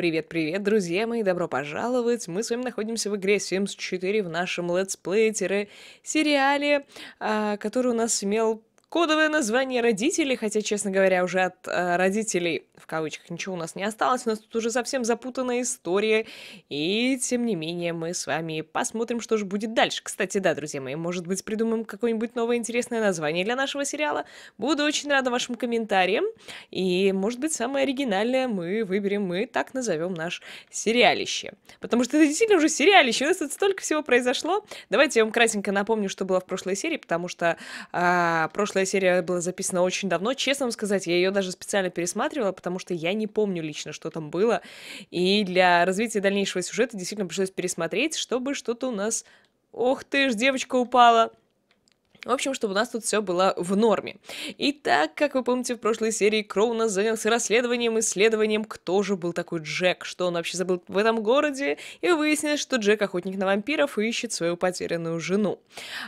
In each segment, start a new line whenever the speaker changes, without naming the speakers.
Привет-привет, друзья мои, добро пожаловать! Мы с вами находимся в игре Sims 4 в нашем летсплеере сериале, а, который у нас имел Кодовое название родителей, хотя, честно говоря, уже от э, родителей в кавычках ничего у нас не осталось, у нас тут уже совсем запутанная история, и тем не менее мы с вами посмотрим, что же будет дальше. Кстати, да, друзья мои, может быть, придумаем какое-нибудь новое интересное название для нашего сериала. Буду очень рада вашим комментариям, и, может быть, самое оригинальное мы выберем, мы так назовем наш сериалище. Потому что это действительно уже сериалище, у нас тут столько всего произошло. Давайте я вам кратенько напомню, что было в прошлой серии, потому что э, прошлая Шестая серия была записана очень давно. Честно вам сказать, я ее даже специально пересматривала, потому что я не помню лично, что там было. И для развития дальнейшего сюжета действительно пришлось пересмотреть, чтобы что-то у нас... Ох ты ж, девочка упала! В общем, чтобы у нас тут все было в норме. И так, как вы помните, в прошлой серии Кроу нас занялся расследованием, исследованием, кто же был такой Джек, что он вообще забыл в этом городе, и выяснилось, что Джек охотник на вампиров и ищет свою потерянную жену.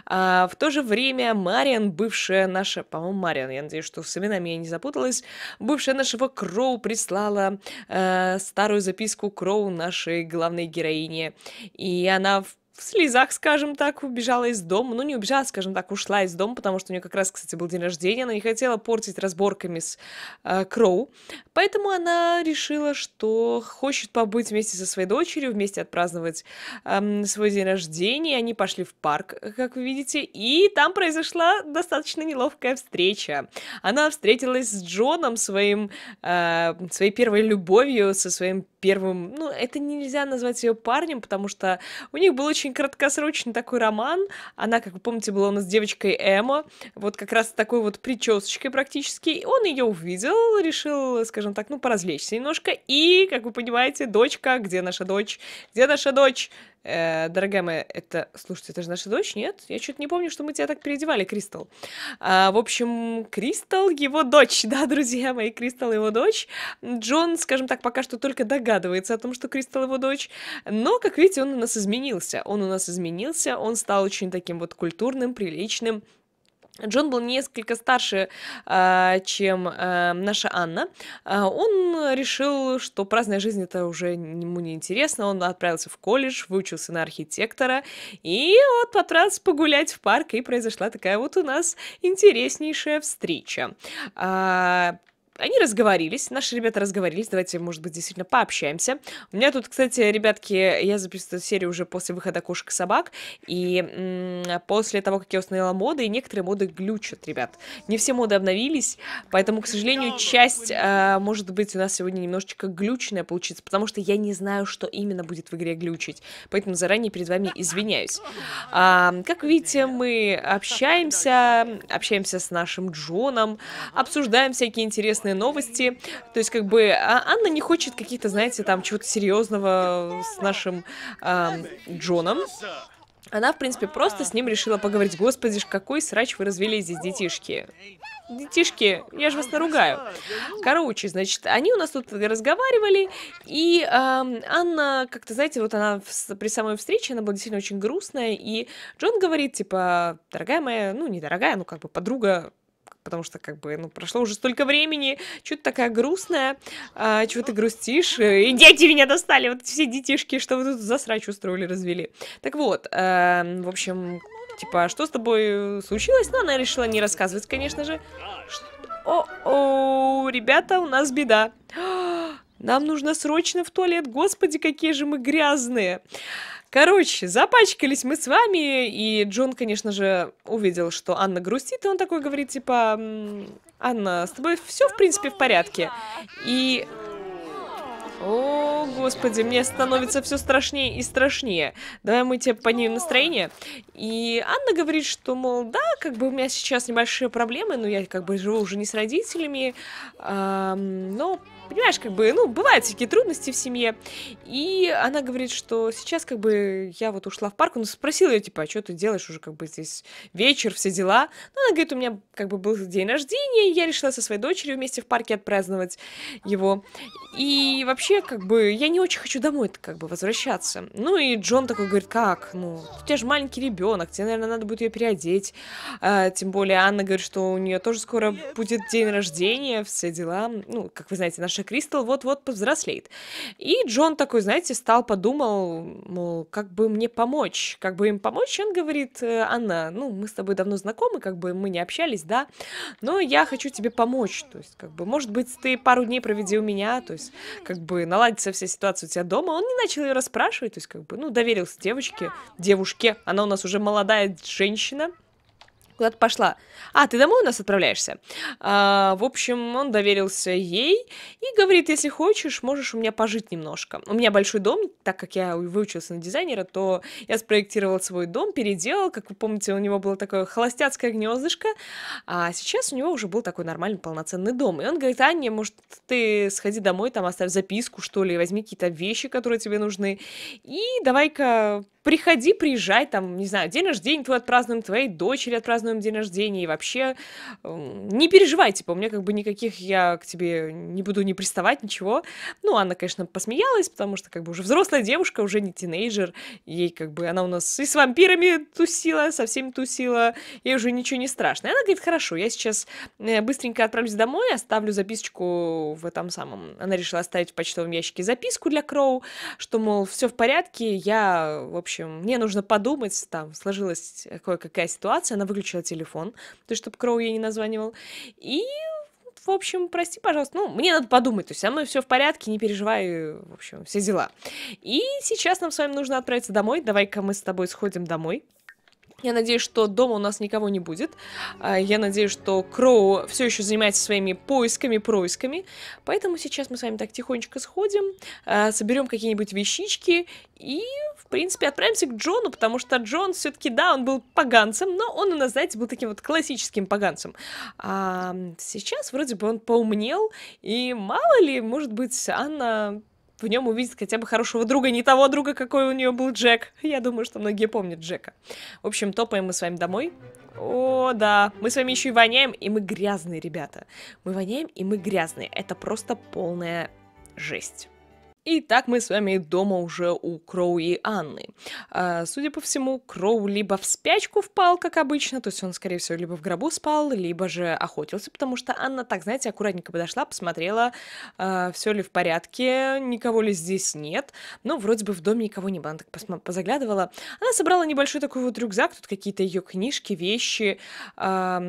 А в то же время Мариан, бывшая наша, по-моему, Мариан, я надеюсь, что с именами я не запуталась, бывшая нашего Кроу прислала э, старую записку Кроу нашей главной героине, и она в в слезах, скажем так, убежала из дома. Ну, не убежала, скажем так, ушла из дома, потому что у нее как раз, кстати, был день рождения. Она не хотела портить разборками с э, Кроу. Поэтому она решила, что хочет побыть вместе со своей дочерью, вместе отпраздновать э, свой день рождения. Они пошли в парк, как вы видите, и там произошла достаточно неловкая встреча. Она встретилась с Джоном, своим, э, своей первой любовью, со своим первым... Ну, это нельзя назвать ее парнем, потому что у них был очень очень краткосрочный такой роман. Она, как вы помните, была у нас девочкой Эма, вот как раз такой вот причесочкой практически. И он ее увидел, решил, скажем так, ну, поразвлечься немножко. И, как вы понимаете, дочка, где наша дочь? Где наша дочь? Э, дорогая моя, это... Слушайте, это же наша дочь, нет? Я что-то не помню, что мы тебя так переодевали, Кристал. А, в общем, Кристал его дочь, да, друзья мои, Кристал его дочь. Джон, скажем так, пока что только догадывается о том, что Кристал его дочь. Но, как видите, он у нас изменился. Он у нас изменился, он стал очень таким вот культурным, приличным, Джон был несколько старше, а, чем а, наша Анна. А, он решил, что праздная жизнь это уже ему не интересно. Он отправился в колледж, выучился на архитектора и вот отправился погулять в парк. И произошла такая вот у нас интереснейшая встреча. Они разговорились, наши ребята разговорились, давайте, может быть, действительно пообщаемся. У меня тут, кстати, ребятки, я записываю эту серию уже после выхода кошек и собак, и м- после того, как я установила моды, и некоторые моды глючат, ребят. Не все моды обновились, поэтому, к сожалению, часть, э, может быть, у нас сегодня немножечко глючная получится, потому что я не знаю, что именно будет в игре глючить, поэтому заранее перед вами извиняюсь. А, как видите, мы общаемся, общаемся с нашим Джоном, обсуждаем всякие интересные грустные новости. То есть, как бы, а Анна не хочет каких-то, знаете, там, чего-то серьезного с нашим э, Джоном. Она, в принципе, просто с ним решила поговорить. Господи ж, какой срач вы развели здесь, детишки. Детишки, я же вас наругаю. Короче, значит, они у нас тут разговаривали, и э, Анна, как-то, знаете, вот она в, при самой встрече, она была действительно очень грустная, и Джон говорит, типа, дорогая моя, ну, не дорогая, ну, как бы подруга, потому что, как бы, ну, прошло уже столько времени, что то такая грустная, а, чего ты ну, грустишь, ну, э, и ну. дети меня достали, вот все детишки, что вы тут за срач устроили, развели. Так вот, а, в общем, типа, что с тобой случилось? но она решила не рассказывать, конечно же. О-о, ребята, у нас беда. Нам нужно срочно в туалет. Господи, какие же мы грязные. Короче, запачкались мы с вами, и Джон, конечно же, увидел, что Анна грустит, и он такой говорит, типа, Анна, с тобой все, в принципе, в порядке. И... О, господи, мне становится все страшнее и страшнее. Давай мы тебе поднимем настроение. И Анна говорит, что, мол, да, как бы у меня сейчас небольшие проблемы, но я как бы живу уже не с родителями, а, но понимаешь, как бы, ну, бывают всякие трудности в семье. И она говорит, что сейчас, как бы, я вот ушла в парк, он ну, спросил ее, типа, а что ты делаешь уже, как бы, здесь вечер, все дела. Ну, она говорит, у меня, как бы, был день рождения, и я решила со своей дочерью вместе в парке отпраздновать его. И вообще, как бы, я не очень хочу домой, как бы, возвращаться. Ну, и Джон такой говорит, как, ну, у тебя же маленький ребенок, тебе, наверное, надо будет ее переодеть. А, тем более, Анна говорит, что у нее тоже скоро будет день рождения, все дела. Ну, как вы знаете, наша что Кристал вот-вот повзрослеет. И Джон такой, знаете, стал, подумал, мол, как бы мне помочь, как бы им помочь, он говорит, «Э, Анна, ну, мы с тобой давно знакомы, как бы мы не общались, да, но я хочу тебе помочь, то есть, как бы, может быть, ты пару дней проведи у меня, то есть, как бы, наладится вся ситуация у тебя дома, он не начал ее расспрашивать, то есть, как бы, ну, доверился девочке, девушке, она у нас уже молодая женщина, куда-то пошла. А, ты домой у нас отправляешься? А, в общем, он доверился ей и говорит, если хочешь, можешь у меня пожить немножко. У меня большой дом, так как я выучился на дизайнера, то я спроектировал свой дом, переделал, как вы помните, у него было такое холостяцкое гнездышко, а сейчас у него уже был такой нормальный полноценный дом. И он говорит, Аня, может, ты сходи домой, там оставь записку, что ли, возьми какие-то вещи, которые тебе нужны, и давай-ка приходи, приезжай, там, не знаю, день рождения твой отпразднуем, твоей дочери отпразднуем день рождения, и вообще эм, не переживай, типа, у меня как бы никаких, я к тебе не буду не приставать, ничего. Ну, Анна, конечно, посмеялась, потому что как бы уже взрослая девушка, уже не тинейджер, ей как бы, она у нас и с вампирами тусила, со всеми тусила, ей уже ничего не страшно. И она говорит, хорошо, я сейчас э, быстренько отправлюсь домой, оставлю записочку в этом самом. Она решила оставить в почтовом ящике записку для Кроу, что, мол, все в порядке, я, в общем, общем, мне нужно подумать, там сложилась кое-какая ситуация, она выключила телефон, то есть, чтобы Кроу ей не названивал, и в общем, прости, пожалуйста, ну, мне надо подумать, то есть со мной все в порядке, не переживай, в общем, все дела. И сейчас нам с вами нужно отправиться домой, давай-ка мы с тобой сходим домой, я надеюсь, что дома у нас никого не будет. А, я надеюсь, что Кроу все еще занимается своими поисками, происками. Поэтому сейчас мы с вами так тихонечко сходим, а, соберем какие-нибудь вещички и, в принципе, отправимся к Джону, потому что Джон все-таки, да, он был поганцем, но он у нас, знаете, был таким вот классическим поганцем. А сейчас вроде бы он поумнел, и мало ли, может быть, Анна в нем увидит хотя бы хорошего друга, не того друга, какой у нее был Джек. Я думаю, что многие помнят Джека. В общем, топаем мы с вами домой. О, да, мы с вами еще и воняем, и мы грязные, ребята. Мы воняем, и мы грязные. Это просто полная жесть. Итак, мы с вами дома уже у Кроу и Анны. А, судя по всему, Кроу либо в спячку впал, как обычно, то есть он, скорее всего, либо в гробу спал, либо же охотился, потому что Анна, так знаете, аккуратненько подошла, посмотрела, а, все ли в порядке, никого ли здесь нет. Но ну, вроде бы в доме никого не было, она так позаглядывала. Она собрала небольшой такой вот рюкзак, тут какие-то ее книжки, вещи, а,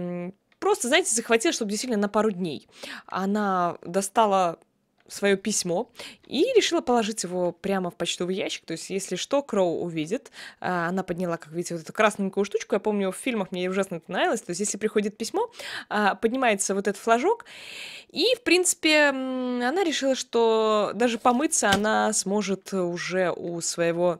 просто, знаете, захватила, чтобы действительно на пару дней. Она достала свое письмо и решила положить его прямо в почтовый ящик. То есть, если что, Кроу увидит. А, она подняла, как видите, вот эту красненькую штучку. Я помню, в фильмах мне ужасно это нравилось. То есть, если приходит письмо, а, поднимается вот этот флажок. И, в принципе, она решила, что даже помыться она сможет уже у своего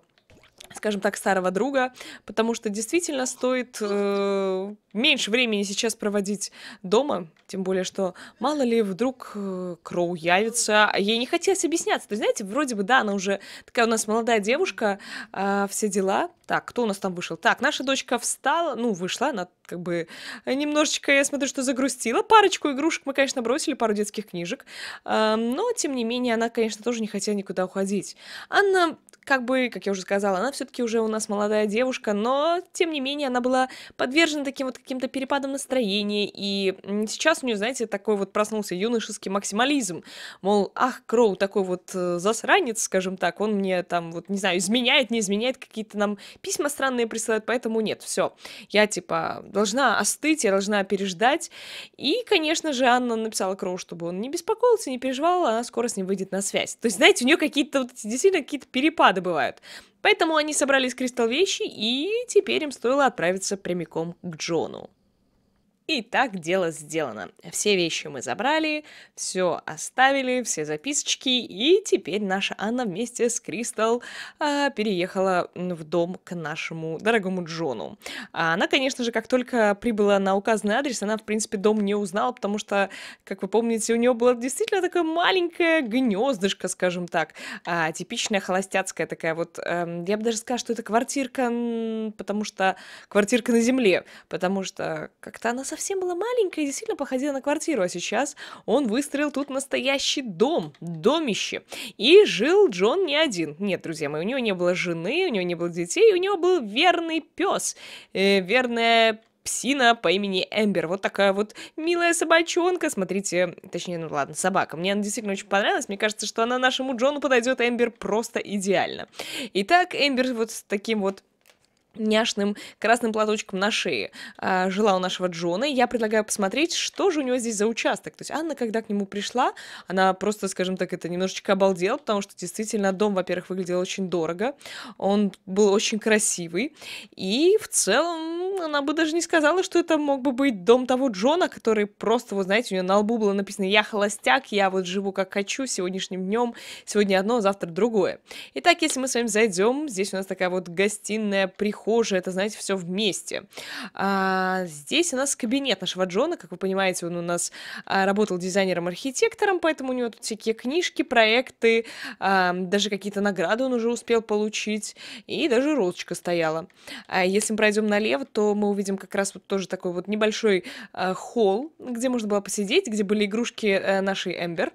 скажем так, старого друга, потому что действительно стоит э, меньше времени сейчас проводить дома, тем более, что мало ли вдруг э, Кроу явится, а ей не хотелось объясняться, то знаете, вроде бы, да, она уже такая у нас молодая девушка, э, все дела, так, кто у нас там вышел? Так, наша дочка встала, ну, вышла, она как бы немножечко, я смотрю, что загрустила, парочку игрушек мы, конечно, бросили, пару детских книжек, э, но, тем не менее, она, конечно, тоже не хотела никуда уходить. Анна как бы, как я уже сказала, она все-таки уже у нас молодая девушка, но, тем не менее, она была подвержена таким вот каким-то перепадам настроения, и сейчас у нее, знаете, такой вот проснулся юношеский максимализм, мол, ах, Кроу такой вот э, засранец, скажем так, он мне там вот, не знаю, изменяет, не изменяет, какие-то нам письма странные присылает, поэтому нет, все, я, типа, должна остыть, я должна переждать, и, конечно же, Анна написала Кроу, чтобы он не беспокоился, не переживал, она скоро с ним выйдет на связь. То есть, знаете, у нее какие-то вот действительно какие-то перепады, Добывают, Поэтому они собрали из Кристал вещи, и теперь им стоило отправиться прямиком к Джону. И так дело сделано. Все вещи мы забрали, все оставили, все записочки, и теперь наша Анна вместе с Кристал а, переехала в дом к нашему дорогому Джону. А она, конечно же, как только прибыла на указанный адрес, она, в принципе, дом не узнала, потому что, как вы помните, у нее было действительно такое маленькое гнездышко, скажем так, а, типичная холостяцкая такая вот, э, я бы даже сказала, что это квартирка, потому что квартирка на земле, потому что как-то она совсем была маленькая и действительно походила на квартиру, а сейчас он выстроил тут настоящий дом, домище. И жил Джон не один. Нет, друзья мои, у него не было жены, у него не было детей, у него был верный пес, э, верная псина по имени Эмбер. Вот такая вот милая собачонка. Смотрите, точнее, ну ладно, собака. Мне она действительно очень понравилась. Мне кажется, что она нашему Джону подойдет а Эмбер просто идеально. Итак, Эмбер вот с таким вот няшным красным платочком на шее а, жила у нашего Джона, и я предлагаю посмотреть, что же у него здесь за участок. То есть Анна, когда к нему пришла, она просто, скажем так, это немножечко обалдела, потому что действительно дом, во-первых, выглядел очень дорого, он был очень красивый, и в целом она бы даже не сказала, что это мог бы быть дом того Джона, который просто, вы знаете, у нее на лбу было написано «Я холостяк, я вот живу как хочу, сегодняшним днем, сегодня одно, завтра другое». Итак, если мы с вами зайдем, здесь у нас такая вот гостиная приход похоже, это, знаете, все вместе. А, здесь у нас кабинет нашего Джона, как вы понимаете, он у нас а, работал дизайнером-архитектором, поэтому у него тут всякие книжки, проекты, а, даже какие-то награды он уже успел получить, и даже розочка стояла. А если мы пройдем налево, то мы увидим как раз вот тоже такой вот небольшой а, холл, где можно было посидеть, где были игрушки а, нашей Эмбер.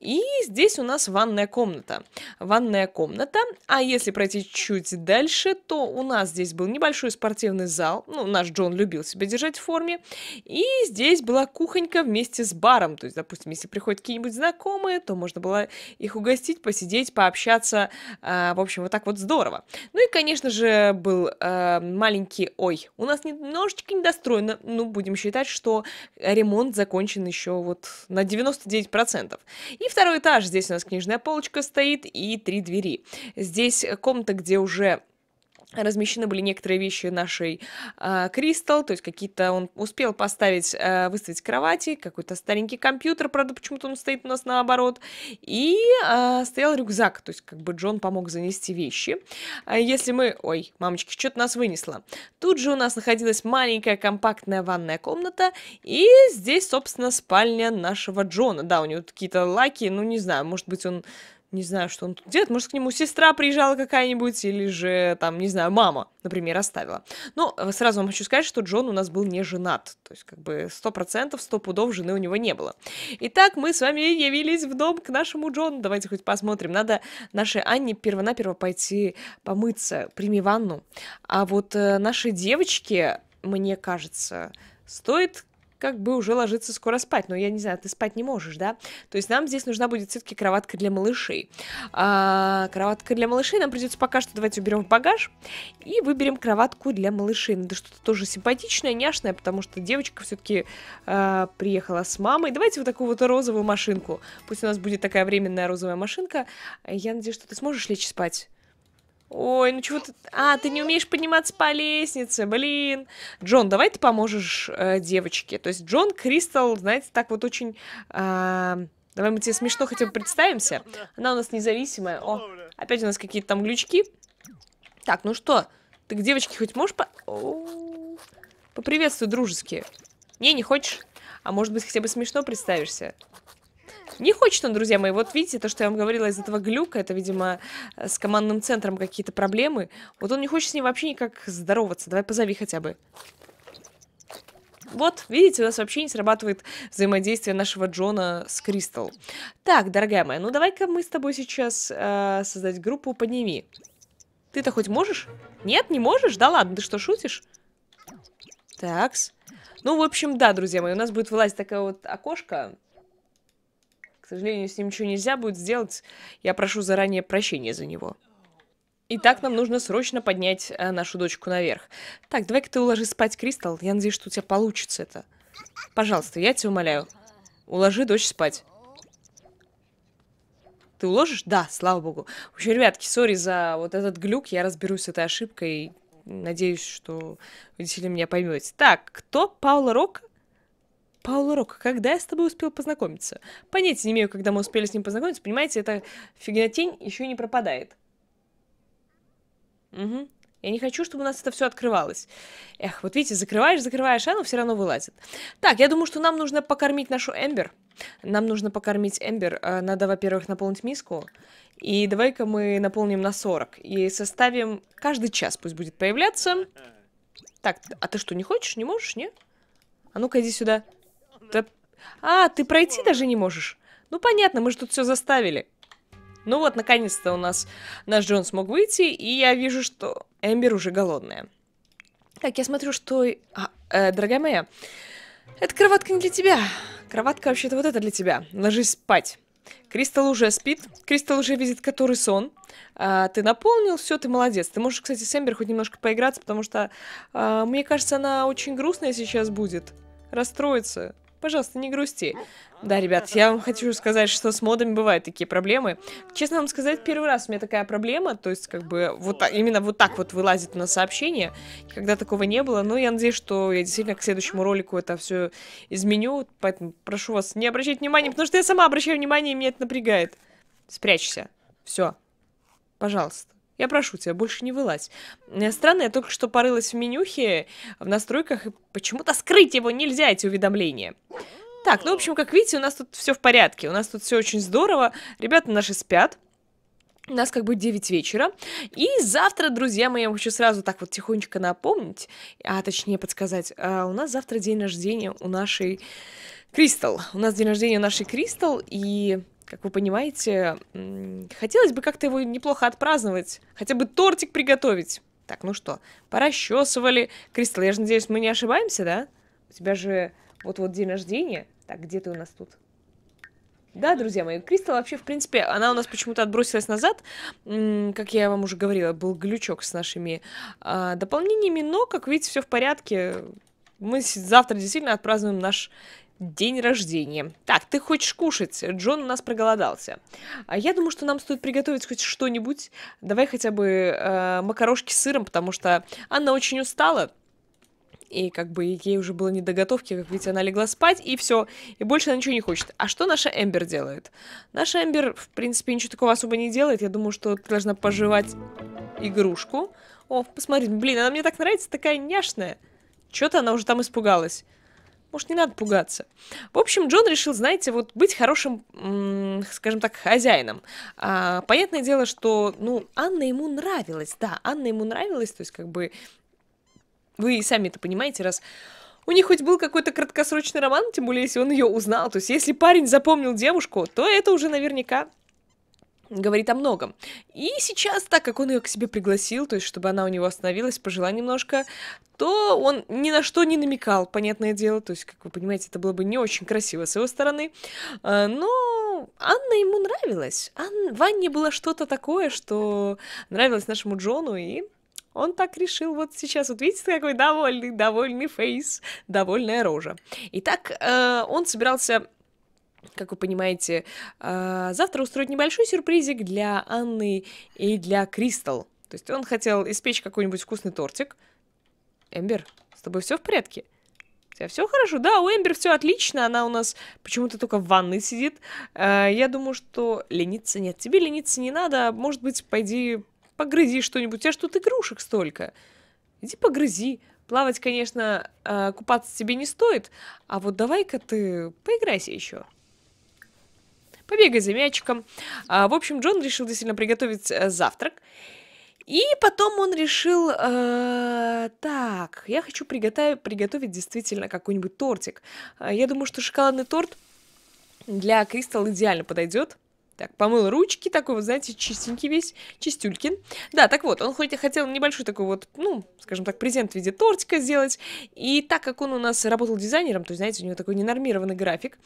И здесь у нас ванная комната. Ванная комната. А если пройти чуть дальше, то у нас здесь здесь был небольшой спортивный зал, ну, наш Джон любил себя держать в форме, и здесь была кухонька вместе с баром, то есть, допустим, если приходят какие-нибудь знакомые, то можно было их угостить, посидеть, пообщаться, э, в общем, вот так вот здорово. Ну и, конечно же, был э, маленький, ой, у нас немножечко недостроено, ну, будем считать, что ремонт закончен еще вот на 99%. И второй этаж, здесь у нас книжная полочка стоит и три двери. Здесь комната, где уже размещены были некоторые вещи нашей а, Кристал, э, то есть какие-то он успел поставить, э, выставить кровати, какой-то старенький компьютер, правда, почему-то он стоит у нас наоборот, и э, стоял рюкзак, то есть как бы Джон помог занести вещи. Если мы... Ой, мамочки, что-то нас вынесло. Тут же у нас находилась маленькая компактная ванная комната, и здесь, собственно, спальня нашего Джона. Да, у него какие-то лаки, ну не знаю, может быть, он не знаю, что он тут делает. Может, к нему сестра приезжала какая-нибудь, или же, там, не знаю, мама, например, оставила. Но э, сразу вам хочу сказать, что Джон у нас был не женат. То есть, как бы, сто процентов, сто пудов жены у него не было. Итак, мы с вами явились в дом к нашему Джону. Давайте хоть посмотрим. Надо нашей Анне первонаперво пойти помыться, прими ванну. А вот э, нашей девочки, мне кажется, стоит как бы уже ложиться скоро спать, но я не знаю, ты спать не можешь, да? То есть нам здесь нужна будет все-таки кроватка для малышей. А, кроватка для малышей нам придется пока что, давайте уберем в багаж и выберем кроватку для малышей. Надо что-то тоже симпатичное, няшное, потому что девочка все-таки а, приехала с мамой. Давайте вот такую вот розовую машинку. Пусть у нас будет такая временная розовая машинка. Я надеюсь, что ты сможешь лечь спать. Ой, ну чего ты... А, ты не умеешь подниматься по лестнице, блин. Джон, давай ты поможешь э, девочке. То есть Джон, Кристал, знаете, так вот очень... Э, давай мы тебе смешно хотя бы представимся. Она у нас независимая. О, опять у нас какие-то там глючки. Так, ну что, ты к девочке хоть можешь по... О, поприветствуй дружески. Не, не хочешь? А может быть, хотя бы смешно представишься? Не хочет он, друзья мои. Вот видите, то, что я вам говорила из этого глюка, это, видимо, с командным центром какие-то проблемы. Вот он не хочет с ним вообще никак здороваться. Давай позови хотя бы. Вот, видите, у нас вообще не срабатывает взаимодействие нашего Джона с Кристал. Так, дорогая моя, ну давай-ка мы с тобой сейчас э, создать группу «Подними». Ты-то хоть можешь? Нет, не можешь? Да ладно, ты что, шутишь? Такс. Ну, в общем, да, друзья мои, у нас будет вылазить такое вот окошко к сожалению, с ним ничего нельзя будет сделать. Я прошу заранее прощения за него. Итак, нам нужно срочно поднять э, нашу дочку наверх. Так, давай-ка ты уложи спать, Кристал. Я надеюсь, что у тебя получится это. Пожалуйста, я тебя умоляю. Уложи дочь спать. Ты уложишь? Да, слава богу. В общем, ребятки, сори за вот этот глюк. Я разберусь с этой ошибкой. Надеюсь, что вы действительно меня поймете. Так, кто? Паула Рок? Пауло Рок, когда я с тобой успел познакомиться? Понятия не имею, когда мы успели с ним познакомиться. Понимаете, эта фигнотень еще не пропадает. Угу. Я не хочу, чтобы у нас это все открывалось. Эх, вот видите, закрываешь, закрываешь, а оно все равно вылазит. Так, я думаю, что нам нужно покормить нашу Эмбер. Нам нужно покормить Эмбер. Э, надо, во-первых, наполнить миску. И давай-ка мы наполним на 40. И составим... Каждый час пусть будет появляться. Так, а ты что, не хочешь? Не можешь? Не? А ну-ка, иди сюда. Да... А, ты пройти даже не можешь? Ну понятно, мы же тут все заставили. Ну вот, наконец-то у нас наш Джон смог выйти, и я вижу, что Эмбер уже голодная. Так, я смотрю, что... А, э, дорогая моя, эта кроватка не для тебя. Кроватка вообще-то вот это для тебя. Ложись спать. Кристалл уже спит. Кристалл уже видит, который сон. А, ты наполнил, все, ты молодец. Ты можешь, кстати, с Эмбер хоть немножко поиграться, потому что, а, мне кажется, она очень грустная сейчас будет. Расстроится. Пожалуйста, не грусти. Ну, да, ну, ребят, я вам хочу сказать, что с модами бывают такие проблемы. Честно вам сказать, первый раз у меня такая проблема, то есть как бы вот а, именно вот так вот вылазит у нас сообщение, когда такого не было. Но я надеюсь, что я действительно к следующему ролику это все изменю, поэтому прошу вас не обращать внимания, потому что я сама обращаю внимание, и меня это напрягает. Спрячься. Все. Пожалуйста. Я прошу тебя, больше не вылазь. Э, странно, я только что порылась в менюхе, в настройках, и почему-то скрыть его нельзя, эти уведомления. Так, ну, в общем, как видите, у нас тут все в порядке, у нас тут все очень здорово, ребята наши спят. У нас как бы 9 вечера. И завтра, друзья мои, я хочу сразу так вот тихонечко напомнить, а точнее подсказать, а у нас завтра день рождения у нашей Кристал. У нас день рождения у нашей Кристал, и как вы понимаете, хотелось бы как-то его неплохо отпраздновать, хотя бы тортик приготовить. Так, ну что, порасчесывали. Кристал, я же надеюсь, мы не ошибаемся, да? У тебя же вот-вот день рождения. Так, где ты у нас тут? Да, друзья мои, Кристал вообще, в принципе, она у нас почему-то отбросилась назад. Как я вам уже говорила, был глючок с нашими а, дополнениями, но, как видите, все в порядке. Мы завтра действительно отпразднуем наш день рождения. Так, ты хочешь кушать? Джон у нас проголодался. А я думаю, что нам стоит приготовить хоть что-нибудь. Давай хотя бы э, макарошки с сыром, потому что она очень устала. И как бы ей уже было не до готовки, как видите, она легла спать, и все. И больше она ничего не хочет. А что наша Эмбер делает? Наша Эмбер, в принципе, ничего такого особо не делает. Я думаю, что ты должна пожевать игрушку. О, посмотри, блин, она мне так нравится, такая няшная. Что-то она уже там испугалась. Может, не надо пугаться. В общем, Джон решил, знаете, вот быть хорошим, скажем так, хозяином. А, понятное дело, что, ну, Анна ему нравилась, да, Анна ему нравилась, то есть, как бы, вы и сами это понимаете, раз у них хоть был какой-то краткосрочный роман, тем более, если он ее узнал. То есть, если парень запомнил девушку, то это уже наверняка говорит о многом. И сейчас, так как он ее к себе пригласил, то есть чтобы она у него остановилась, пожила немножко, то он ни на что не намекал, понятное дело. То есть, как вы понимаете, это было бы не очень красиво с его стороны. А, но Анна ему нравилась. Ан... В было что-то такое, что нравилось нашему Джону, и он так решил вот сейчас. Вот видите, какой довольный, довольный фейс, довольная рожа. Итак, э, он собирался как вы понимаете, а, завтра устроить небольшой сюрпризик для Анны и для Кристал. То есть он хотел испечь какой-нибудь вкусный тортик. Эмбер, с тобой все в порядке? У тебя все хорошо? Да, у Эмбер все отлично. Она у нас почему-то только в ванной сидит. А, я думаю, что лениться нет. Тебе лениться не надо. А, может быть, пойди погрызи что-нибудь. У тебя ж тут игрушек столько. Иди погрызи. Плавать, конечно, купаться тебе не стоит. А вот давай-ка ты поиграйся еще побегай за мячиком. А, в общем, Джон решил действительно приготовить э, завтрак. И потом он решил, э, так, я хочу приготовить, приготовить действительно какой-нибудь тортик. А, я думаю, что шоколадный торт для Кристал идеально подойдет. Так, помыл ручки, такой вот, знаете, чистенький весь, чистюлькин. Да, так вот, он хоть и хотел небольшой такой вот, ну, скажем так, презент в виде тортика сделать. И так как он у нас работал дизайнером, то, знаете, у него такой ненормированный график,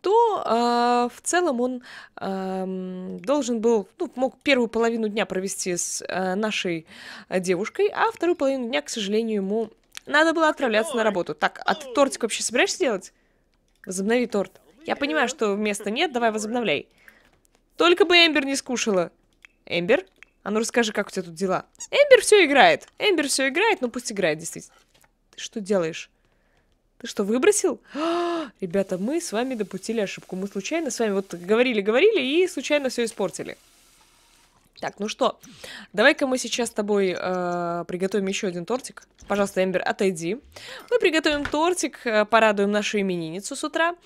то э, в целом он э, должен был, ну, мог первую половину дня провести с э, нашей девушкой, а вторую половину дня, к сожалению, ему надо было отправляться на работу. Так, а ты тортик вообще собираешься делать? Возобнови торт. Я понимаю, что места нет, давай возобновляй. Только бы Эмбер не скушала. Эмбер? А ну расскажи, как у тебя тут дела? Эмбер все играет. Эмбер все играет, ну пусть играет, действительно. Ты что делаешь? Ты что, выбросил? ребята, мы с вами допустили ошибку. Мы случайно с вами вот говорили-говорили и случайно все испортили. Так, ну что, давай-ка мы сейчас с тобой э, приготовим еще один тортик. Пожалуйста, Эмбер, отойди. Мы приготовим тортик, э, порадуем нашу именинницу с утра.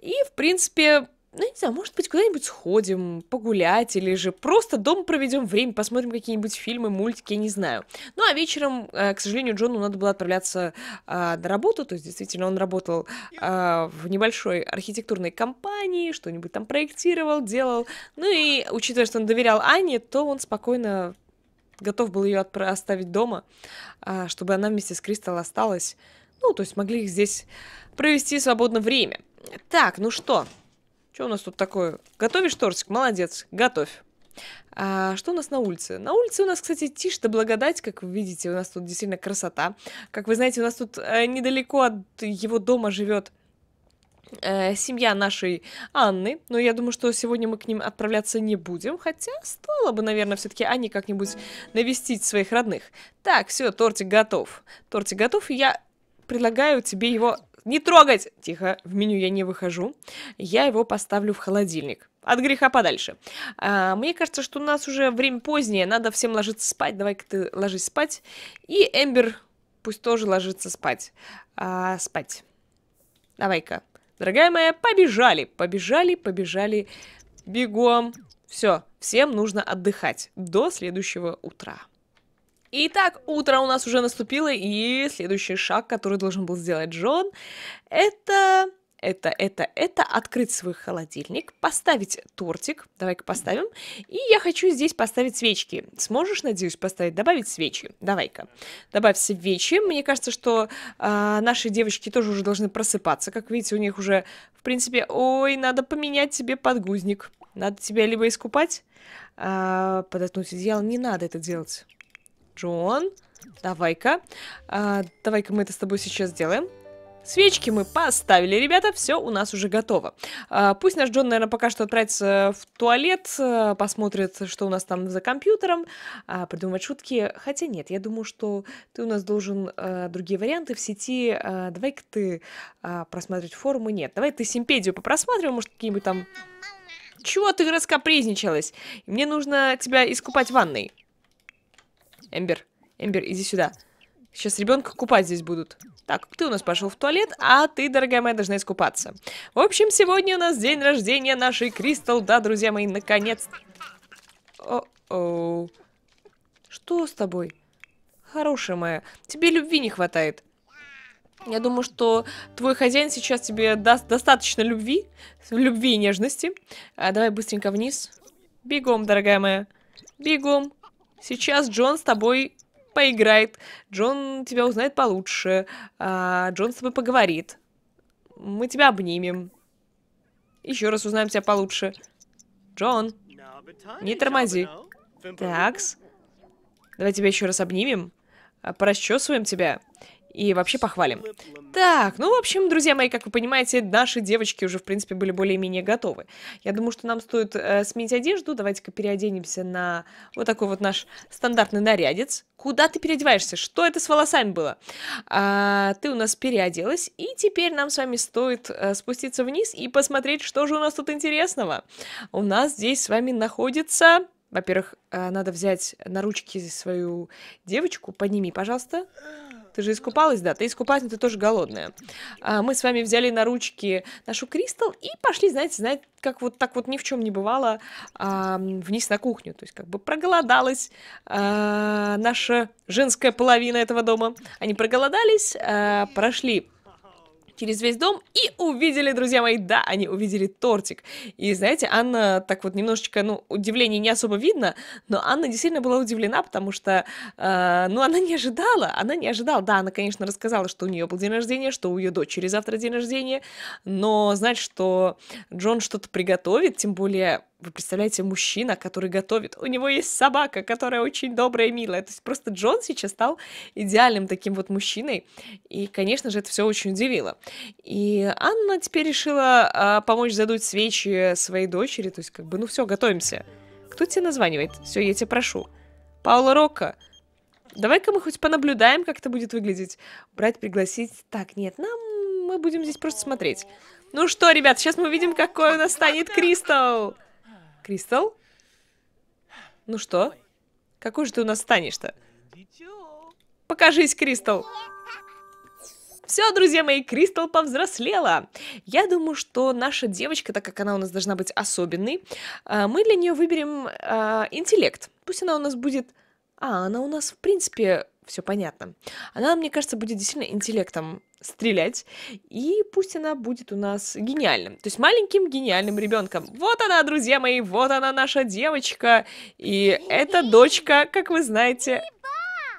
И, в принципе, ну, не знаю, может быть, куда-нибудь сходим, погулять, или же просто дом проведем время, посмотрим какие-нибудь фильмы, мультики, я не знаю. Ну, а вечером, э, к сожалению, Джону надо было отправляться а, на работу, то есть, действительно, он работал а, в небольшой архитектурной компании, что-нибудь там проектировал, делал. Ну и, учитывая, что он доверял Ане, то он спокойно готов был ее оставить дома, а, чтобы она вместе с Кристал осталась. Ну, то есть, могли их здесь провести свободное время. Так, ну что, что у нас тут такое? Готовишь тортик? Молодец, готовь. А что у нас на улице? На улице у нас, кстати, тишь да благодать, как вы видите, у нас тут действительно красота. Как вы знаете, у нас тут э, недалеко от его дома живет э, семья нашей Анны, но я думаю, что сегодня мы к ним отправляться не будем, хотя стоило бы, наверное, все-таки Анне как-нибудь навестить своих родных. Так, все, тортик готов. Тортик готов, и я предлагаю тебе его не трогать! Тихо, в меню я не выхожу. Я его поставлю в холодильник. От греха подальше. А, мне кажется, что у нас уже время позднее, надо всем ложиться спать. Давай-ка ты ложись спать. И Эмбер пусть тоже ложится спать. А, спать. Давай-ка. Дорогая моя, побежали, побежали, побежали. Бегом. Все, всем нужно отдыхать до следующего утра. Итак, утро у нас уже наступило, и следующий шаг, который должен был сделать Джон, это это, это, это, открыть свой холодильник, поставить тортик, давай-ка поставим, и я хочу здесь поставить свечки. Сможешь, надеюсь, поставить, добавить свечи? Давай-ка. Добавь свечи. Мне кажется, что э, наши девочки тоже уже должны просыпаться. Как видите, у них уже, в принципе, ой, надо поменять себе подгузник. Надо тебя либо искупать, э, а, подоткнуть одеяло. Не надо это делать. Джон, давай-ка. А, давай-ка мы это с тобой сейчас сделаем. Свечки мы поставили, ребята, все у нас уже готово. А, пусть наш Джон, наверное, пока что отправится в туалет, а, посмотрит, что у нас там за компьютером, а, придумывать шутки. Хотя нет, я думаю, что ты у нас должен а, другие варианты в сети. А, Давай-ка ты а, просматривать форумы. Нет, давай ты Симпедию попросматривай, может, какие-нибудь там... Чего ты раскапризничалась? Мне нужно тебя искупать в ванной. Эм, Эмбер, Эмбер, иди сюда. Сейчас ребенка купать здесь будут. Так, ты у нас пошел в туалет, а ты, дорогая моя, должна искупаться. В общем, сегодня у нас день рождения нашей Кристал, да, друзья мои, наконец. О-оу. Что с тобой? Хорошая моя, тебе любви не хватает. Я думаю, что твой хозяин сейчас тебе даст достаточно любви, любви и нежности. А, давай быстренько вниз. Бегом, дорогая моя. Бегом. Сейчас Джон с тобой поиграет. Джон тебя узнает получше. А, Джон с тобой поговорит. Мы тебя обнимем. Еще раз узнаем тебя получше. Джон, не тормози. Такс. Давай тебя еще раз обнимем. А, Порасчесываем тебя и вообще похвалим. Так, ну, в общем, друзья мои, как вы понимаете, наши девочки уже, в принципе, были более-менее готовы. Я думаю, что нам стоит э, сменить одежду. Давайте-ка переоденемся на вот такой вот наш стандартный нарядец. Куда ты переодеваешься? Что это с волосами было? А, ты у нас переоделась, и теперь нам с вами стоит э, спуститься вниз и посмотреть, что же у нас тут интересного. У нас здесь с вами находится... Во-первых, э, надо взять на ручки свою девочку. Подними, пожалуйста. Ты же искупалась, да? Ты искупалась, но ты тоже голодная. А мы с вами взяли на ручки нашу Кристал и пошли, знаете, знаете, как вот так вот ни в чем не бывало а, вниз на кухню. То есть как бы проголодалась а, наша женская половина этого дома. Они проголодались, а, прошли через весь дом и увидели, друзья мои, да, они увидели тортик. И знаете, Анна так вот немножечко, ну, удивление не особо видно, но Анна действительно была удивлена, потому что, э, ну, она не ожидала, она не ожидала. Да, она, конечно, рассказала, что у нее был день рождения, что у ее дочери завтра день рождения, но знать, что Джон что-то приготовит, тем более вы представляете, мужчина, который готовит, у него есть собака, которая очень добрая и милая. То есть просто Джон сейчас стал идеальным таким вот мужчиной. И, конечно же, это все очень удивило. И Анна теперь решила а, помочь задуть свечи своей дочери. То есть как бы, ну все, готовимся. Кто тебе названивает? Все, я тебя прошу. Паула Рокко. Давай-ка мы хоть понаблюдаем, как это будет выглядеть. Брать, пригласить. Так, нет, нам мы будем здесь просто смотреть. Ну что, ребят, сейчас мы увидим, какой у нас станет Кристалл. Кристал? Ну что? Какой же ты у нас станешь-то? Покажись, Кристал! Все, друзья мои, Кристал повзрослела. Я думаю, что наша девочка, так как она у нас должна быть особенной, э, мы для нее выберем э, интеллект. Пусть она у нас будет... А, она у нас, в принципе, все понятно. Она, мне кажется, будет действительно интеллектом стрелять, и пусть она будет у нас гениальным, то есть маленьким гениальным ребенком. Вот она, друзья мои, вот она наша девочка, и эта дочка, как вы знаете...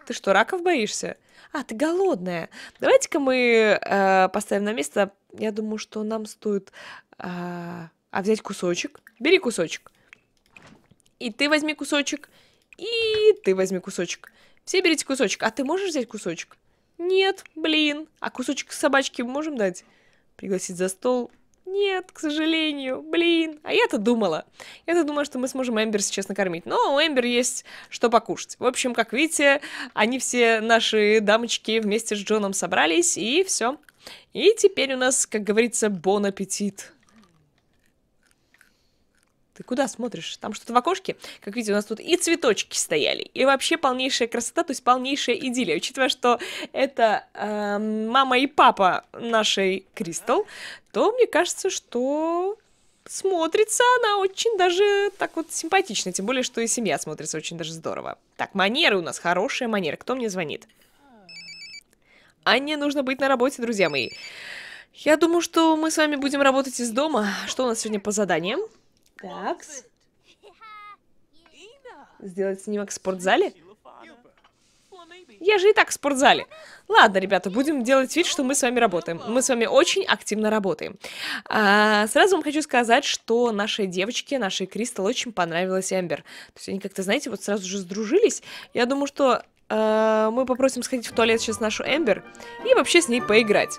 Ты что, раков боишься? А, ты голодная. Давайте-ка мы э, поставим на место. Я думаю, что нам стоит... Э, а взять кусочек? Бери кусочек. И ты возьми кусочек. И ты возьми кусочек. Все берите кусочек. А ты можешь взять кусочек? Нет, блин. А кусочек собачки мы можем дать? Пригласить за стол? Нет, к сожалению, блин. А я-то думала. Я-то думала, что мы сможем Эмбер сейчас накормить. Но у Эмбер есть что покушать. В общем, как видите, они все наши дамочки вместе с Джоном собрались, и все. И теперь у нас, как говорится, бон аппетит. Ты куда смотришь? Там что-то в окошке? Как видите, у нас тут и цветочки стояли, и вообще полнейшая красота, то есть полнейшая идиллия. Учитывая, что это э, мама и папа нашей Кристал, то мне кажется, что смотрится она очень даже так вот симпатично, тем более, что и семья смотрится очень даже здорово. Так, манеры у нас, хорошие Манера. Кто мне звонит? Анне нужно быть на работе, друзья мои. Я думаю, что мы с вами будем работать из дома. Что у нас сегодня по заданиям? Такс. Сделать снимок в спортзале? Я же и так в спортзале. Ладно, ребята, будем делать вид, что мы с вами работаем. Мы с вами очень активно работаем. А, сразу вам хочу сказать, что нашей девочке, нашей Кристал, очень понравилась Эмбер. То есть они как-то, знаете, вот сразу же сдружились. Я думаю, что Э, мы попросим сходить в туалет сейчас нашу Эмбер и вообще с ней поиграть.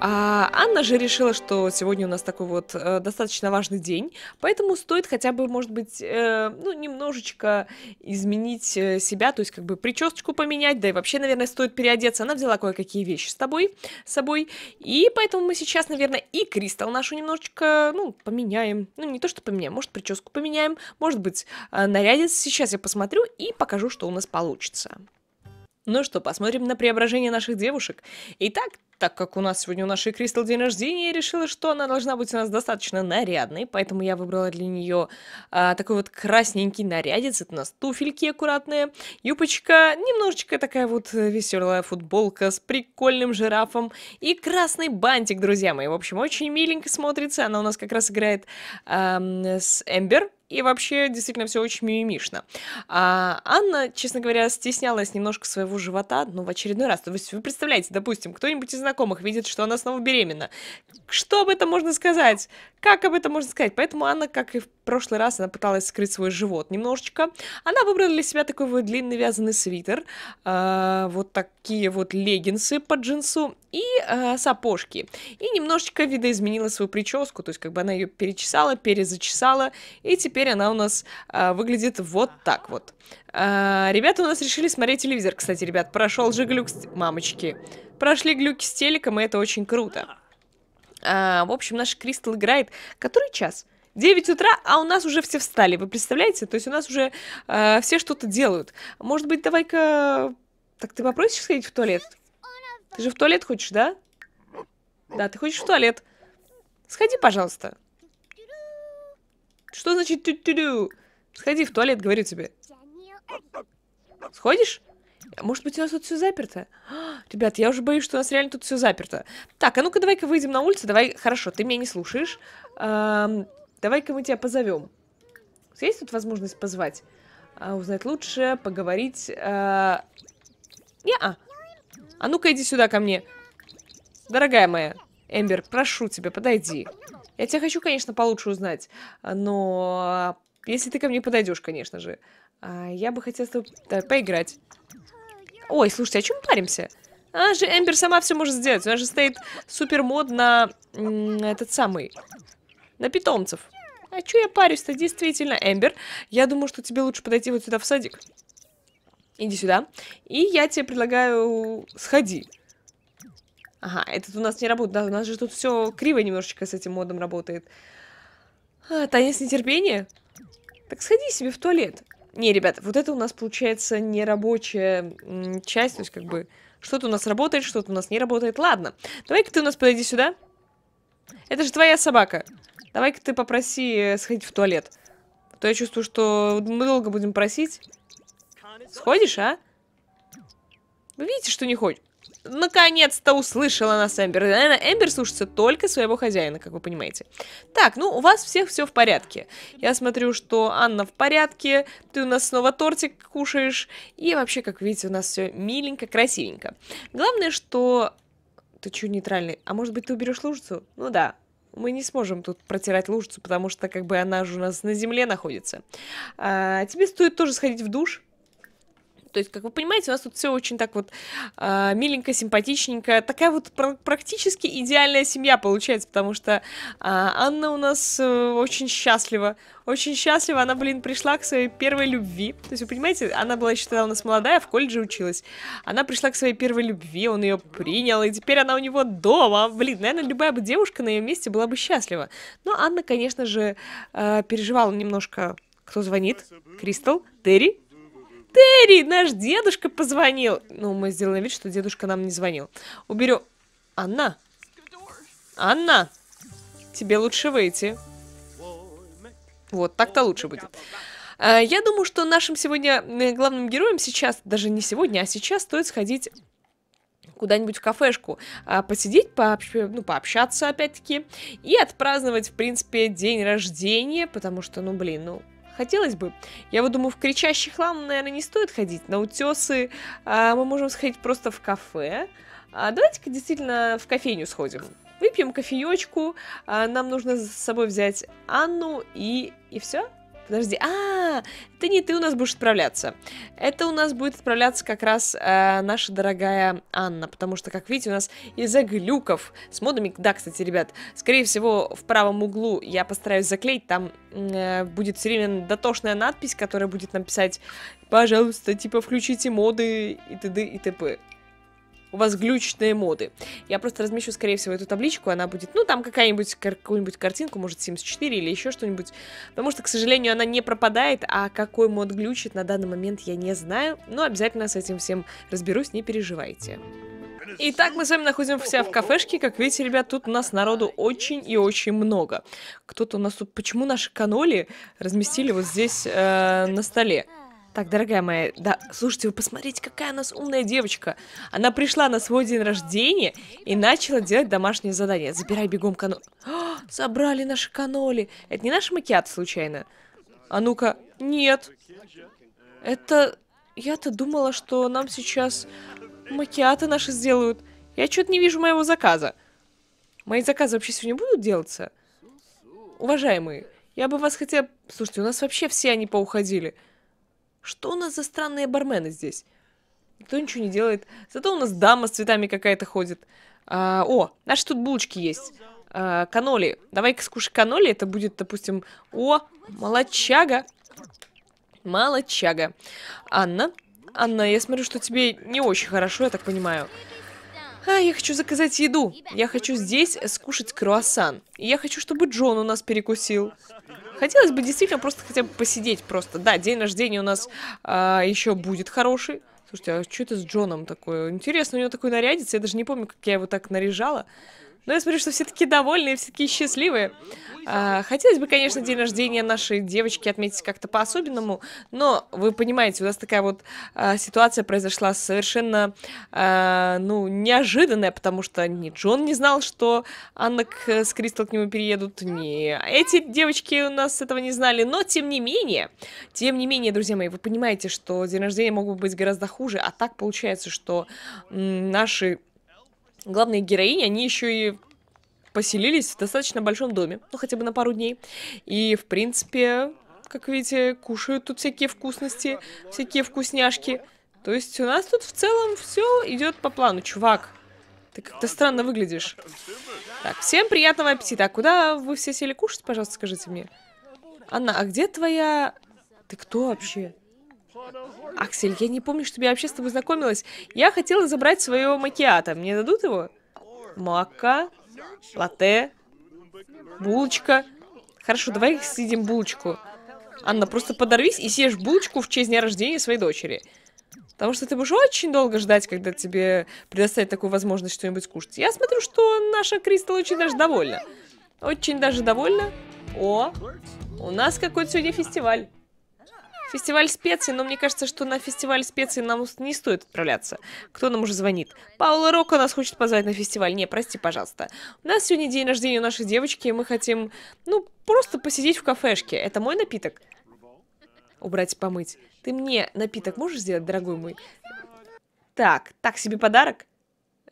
А Анна же решила, что сегодня у нас такой вот э, достаточно важный день, поэтому стоит хотя бы, может быть, э, ну, немножечко изменить э, себя, то есть как бы причесочку поменять, да и вообще, наверное, стоит переодеться. Она взяла кое-какие вещи с тобой, с собой, и поэтому мы сейчас, наверное, и Кристалл нашу немножечко, ну, поменяем. Ну, не то, что поменяем, может, прическу поменяем, может быть, э, нарядец. Сейчас я посмотрю и покажу, что у нас получится. Ну что, посмотрим на преображение наших девушек. Итак, так как у нас сегодня у нашей Кристал день рождения, я решила, что она должна быть у нас достаточно нарядной, поэтому я выбрала для нее а, такой вот красненький нарядец. Это у нас туфельки аккуратные, юбочка, немножечко такая вот э, веселая футболка с прикольным жирафом и красный бантик, друзья мои. В общем, очень миленько смотрится. Она у нас как раз играет а, с Эмбер и вообще, действительно, все очень мимимишно. А, Анна, честно говоря, стеснялась немножко своего живота, но ну, в очередной раз. То есть вы представляете, допустим, кто-нибудь из знакомых видит, что она снова беременна. Что об этом можно сказать? Как об этом можно сказать? Поэтому Анна, как и в прошлый раз она пыталась скрыть свой живот немножечко. Она выбрала для себя такой вот длинный вязаный свитер, э, вот такие вот леггинсы по джинсу и э, сапожки. И немножечко видоизменила свою прическу, то есть как бы она ее перечесала, перезачесала, и теперь она у нас э, выглядит вот так вот. Э, ребята у нас решили смотреть телевизор. Кстати, ребят, прошел же глюк... С... Мамочки. Прошли глюки с телеком, и это очень круто. А, в общем, наш Кристал играет... Который час? 11.30. 9 утра, а у нас уже все встали, вы представляете? То есть у нас уже э, все что-то делают. Может быть, давай-ка... Так ты попросишь сходить в туалет? Ты же в туалет хочешь, да? Да, ты хочешь в туалет. Сходи, пожалуйста. Что значит тю-тю-тю? Сходи в туалет, говорю тебе. Сходишь? Может быть, у нас тут все заперто? ребят, я уже боюсь, что у нас реально тут все заперто. Так, а ну-ка давай-ка выйдем на улицу. Давай, хорошо, ты меня не слушаешь. Эм, Давай-ка мы тебя позовем. Есть тут возможность позвать? А, узнать лучше, поговорить. А... Не-а. А ну-ка иди сюда ко мне. Дорогая моя, Эмбер, прошу тебя, подойди. Я тебя хочу, конечно, получше узнать, но если ты ко мне подойдешь, конечно же. А, я бы хотела с тобой да, поиграть. Ой, слушайте, о чем мы паримся? Она же Эмбер сама все может сделать. У нас же стоит супер мод на этот самый на питомцев. А чё я парюсь-то действительно, Эмбер? Я думаю, что тебе лучше подойти вот сюда в садик. Иди сюда. И я тебе предлагаю... Сходи. Ага, этот у нас не работает. Да, у нас же тут все криво немножечко с этим модом работает. А, танец нетерпения? Так сходи себе в туалет. Не, ребят, вот это у нас получается нерабочая часть, то есть как бы что-то у нас работает, что-то у нас не работает. Ладно, давай-ка ты у нас подойди сюда. Это же твоя собака. Давай-ка ты попроси э, сходить в туалет. А то я чувствую, что мы долго будем просить. Сходишь, а? Вы видите, что не ходит? Наконец-то услышала нас Эмбер. Наверное, Эмбер слушается только своего хозяина, как вы понимаете. Так, ну, у вас всех все в порядке. Я смотрю, что Анна в порядке, ты у нас снова тортик кушаешь. И вообще, как видите, у нас все миленько, красивенько. Главное, что... Ты чуть нейтральный? А может быть, ты уберешь лужицу? Ну да, мы не сможем тут протирать лужицу, потому что как бы она же у нас на земле находится. А, тебе стоит тоже сходить в душ, то есть, как вы понимаете, у нас тут все очень так вот э, миленько, симпатичненько. Такая вот пр- практически идеальная семья получается, потому что э, Анна у нас э, очень счастлива. Очень счастлива. Она, блин, пришла к своей первой любви. То есть, вы понимаете, она была еще тогда у нас молодая, в колледже училась. Она пришла к своей первой любви, он ее принял, и теперь она у него дома. Блин, наверное, любая бы девушка на ее месте была бы счастлива. Но Анна, конечно же, э, переживала немножко... Кто звонит? Кристал? Терри? Терри, наш дедушка позвонил. Ну, мы сделали вид, что дедушка нам не звонил. Уберу. Анна? Анна? Тебе лучше выйти. Вот, так-то лучше будет. А, я думаю, что нашим сегодня э, главным героем сейчас, даже не сегодня, а сейчас стоит сходить куда-нибудь в кафешку, а, посидеть, пообщ... ну, пообщаться опять-таки и отпраздновать, в принципе, день рождения, потому что, ну, блин, ну, Хотелось бы. Я вот думаю, в кричащий хлам, наверное, не стоит ходить. На утесы а, мы можем сходить просто в кафе. А давайте-ка действительно в кофейню сходим. Выпьем кофеечку. А, нам нужно с собой взять Анну и... И все? Подожди, а, это не ты у нас будешь отправляться. Это у нас будет отправляться как раз э, наша дорогая Анна, потому что, как видите, у нас из-за глюков с модами... Да, кстати, ребят, скорее всего, в правом углу я постараюсь заклеить, там э, будет все время дотошная надпись, которая будет написать, «Пожалуйста, типа, включите моды» и т.д. и т.п у вас глючные моды. Я просто размещу, скорее всего, эту табличку, она будет, ну, там какая-нибудь, какую-нибудь картинку, может, 74 или еще что-нибудь, потому что, к сожалению, она не пропадает, а какой мод глючит на данный момент я не знаю, но обязательно с этим всем разберусь, не переживайте. Итак, мы с вами находимся в кафешке. Как видите, ребят, тут у нас народу очень и очень много. Кто-то у нас тут... Почему наши каноли разместили вот здесь э, на столе? Так, дорогая моя, да, слушайте, вы посмотрите, какая у нас умная девочка. Она пришла на свой день рождения и начала делать домашнее задание. Забирай бегом каноли. О, собрали наши каноли. Это не наш макиат случайно? А ну-ка, нет. Это... Я-то думала, что нам сейчас макиаты наши сделают. Я что-то не вижу моего заказа. Мои заказы вообще сегодня будут делаться? Уважаемые, я бы вас хотя... Слушайте, у нас вообще все они поуходили. Что у нас за странные бармены здесь? Никто ничего не делает. Зато у нас дама с цветами какая-то ходит. А, о, наши тут булочки есть. А, каноли. Давай-ка скушай каноли. Это будет, допустим... О, молочага. Молочага. Анна. Анна, я смотрю, что тебе не очень хорошо, я так понимаю. А, я хочу заказать еду. Я хочу здесь скушать круассан. И я хочу, чтобы Джон у нас перекусил. Хотелось бы действительно просто хотя бы посидеть просто. Да, день рождения у нас а, еще будет хороший. Слушайте, а что это с Джоном такое? Интересно, у него такой нарядец. Я даже не помню, как я его так наряжала. Но я смотрю, что все такие довольные, все такие счастливые. А, хотелось бы, конечно, день рождения нашей девочки отметить как-то по-особенному, но вы понимаете, у нас такая вот а, ситуация произошла совершенно, а, ну, неожиданная, потому что ни Джон не знал, что Анна к, с Кристал к нему переедут, ни эти девочки у нас этого не знали, но тем не менее, тем не менее, друзья мои, вы понимаете, что день рождения могут быть гораздо хуже, а так получается, что м, наши главные героини, они еще и поселились в достаточно большом доме, ну хотя бы на пару дней. И, в принципе, как видите, кушают тут всякие вкусности, всякие вкусняшки. То есть у нас тут в целом все идет по плану, чувак. Ты как-то странно выглядишь. Так, всем приятного аппетита. А куда вы все сели кушать, пожалуйста, скажите мне? Анна, а где твоя... Ты кто вообще? Аксель, я не помню, чтобы я вообще с тобой знакомилась. Я хотела забрать своего макиата. Мне дадут его? Мака, латте, булочка. Хорошо, давай съедим булочку. Анна, просто подорвись и съешь булочку в честь дня рождения своей дочери. Потому что ты будешь очень долго ждать, когда тебе предоставят такую возможность что-нибудь скушать. Я смотрю, что наша Кристал очень даже довольна. Очень даже довольна. О, у нас какой-то сегодня фестиваль. Фестиваль специй, но мне кажется, что на фестиваль специй нам не стоит отправляться. Кто нам уже звонит? Паула Рока нас хочет позвать на фестиваль. Не, прости, пожалуйста. У нас сегодня день рождения у нашей девочки, и мы хотим, ну, просто посидеть в кафешке. Это мой напиток? Убрать и помыть. Ты мне напиток можешь сделать, дорогой мой? Так, так себе подарок?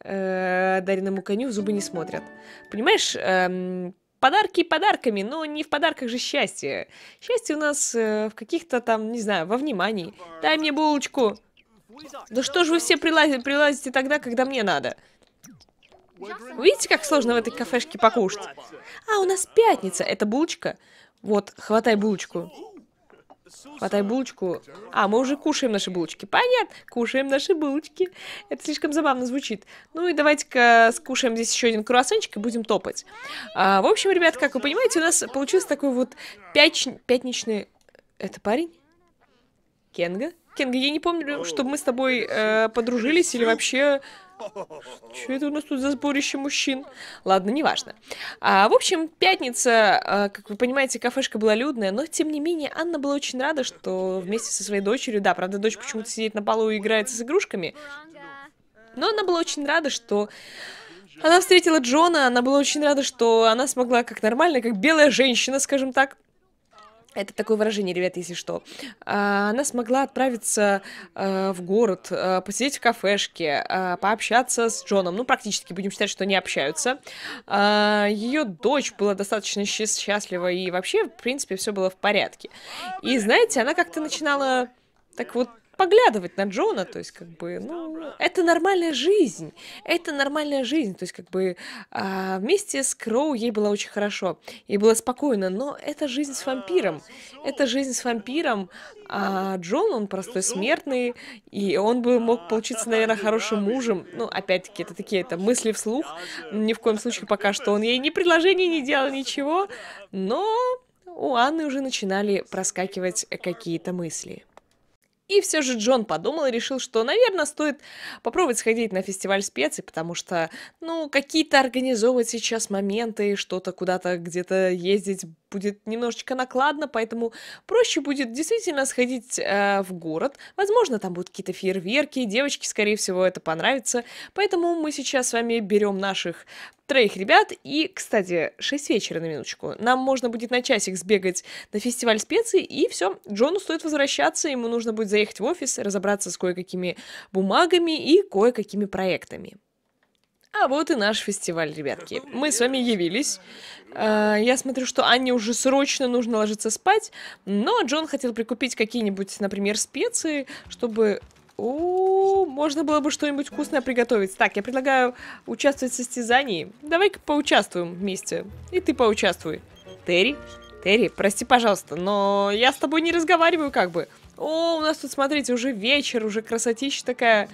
Э -э, дареному коню в зубы не смотрят. Понимаешь, э подарки подарками, но не в подарках же счастье. Счастье у нас э, в каких-то там, не знаю, во внимании. Дай мне булочку. Да что же вы все прилазите, прилазите тогда, когда мне надо? Видите, как сложно в этой кафешке покушать? А, у нас пятница, это булочка. Вот, хватай булочку. Хватай булочку. А, мы уже кушаем наши булочки. Понятно, кушаем наши булочки. Это слишком забавно звучит. Ну и давайте-ка скушаем здесь еще один круассанчик и будем топать. А, в общем, ребят, как вы понимаете, у нас получился такой вот пяч... пятничный... Это парень? Кенга? Кенга, я не помню, чтобы мы с тобой э, подружились или вообще что это у нас тут за сборище мужчин? Ладно, неважно. А, в общем, пятница, а, как вы понимаете, кафешка была людная, но тем не менее Анна была очень рада, что вместе со своей дочерью, да, правда, дочь почему-то сидит на полу и играется с игрушками, но она была очень рада, что она встретила Джона, она была очень рада, что она смогла как нормально, как белая женщина, скажем так, это такое выражение, ребят, если что. А, она смогла отправиться э, в город, э, посидеть в кафешке, э, пообщаться с Джоном. Ну, практически будем считать, что не общаются. А, Ее дочь была достаточно счастлива, и вообще, в принципе, все было в порядке. И знаете, она как-то начинала так вот поглядывать на Джона, то есть как бы, ну, это нормальная жизнь, это нормальная жизнь, то есть как бы а, вместе с Кроу ей было очень хорошо, ей было спокойно, но это жизнь с вампиром, это жизнь с вампиром, а Джон, он простой смертный, и он бы мог получиться, наверное, хорошим мужем, ну, опять-таки, это такие это мысли вслух, ни в коем случае пока что он ей ни предложений не делал, ничего, но у Анны уже начинали проскакивать какие-то мысли. И все же Джон подумал и решил, что, наверное, стоит попробовать сходить на фестиваль специй, потому что, ну, какие-то организовывать сейчас моменты, что-то куда-то где-то ездить будет немножечко накладно, поэтому проще будет действительно сходить э, в город. Возможно, там будут какие-то фейерверки, девочки, скорее всего, это понравится. Поэтому мы сейчас с вами берем наших троих ребят. И, кстати, 6 вечера на минуточку. Нам можно будет на часик сбегать на фестиваль специй, и все. Джону стоит возвращаться, ему нужно будет заехать в офис, разобраться с кое-какими бумагами и кое-какими проектами. А вот и наш фестиваль, ребятки. Мы с вами явились. А, я смотрю, что Анне уже срочно нужно ложиться спать, но Джон хотел прикупить какие-нибудь, например, специи, чтобы... О, можно было бы что-нибудь вкусное приготовить. Так, я предлагаю участвовать в состязании. Давай-ка поучаствуем вместе. И ты поучаствуй. Терри? Терри, прости, пожалуйста, но я с тобой не разговариваю как бы. О, у нас тут, смотрите, уже вечер, уже красотища такая